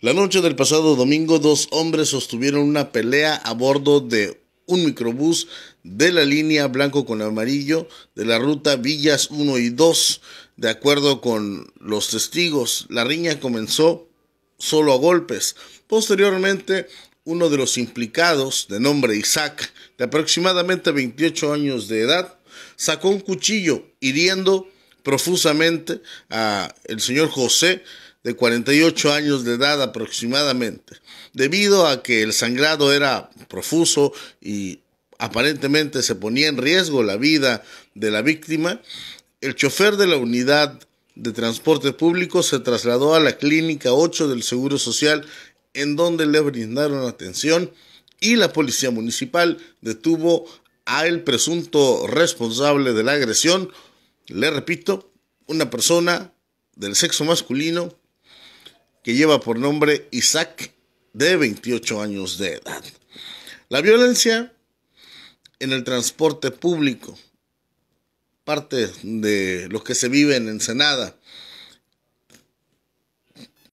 La noche del pasado domingo, dos hombres sostuvieron una pelea a bordo de un microbús de la línea blanco con amarillo de la ruta Villas 1 y 2. De acuerdo con los testigos, la riña comenzó solo a golpes. Posteriormente, uno de los implicados, de nombre Isaac, de aproximadamente 28 años de edad, sacó un cuchillo hiriendo profusamente a el señor José de 48 años de edad aproximadamente, debido a que el sangrado era profuso y aparentemente se ponía en riesgo la vida de la víctima, el chofer de la unidad de transporte público se trasladó a la clínica 8 del Seguro Social en donde le brindaron atención y la policía municipal detuvo al presunto responsable de la agresión, le repito, una persona del sexo masculino que lleva por nombre Isaac, de 28 años de edad. La violencia en el transporte público, parte de lo que se vive en Ensenada,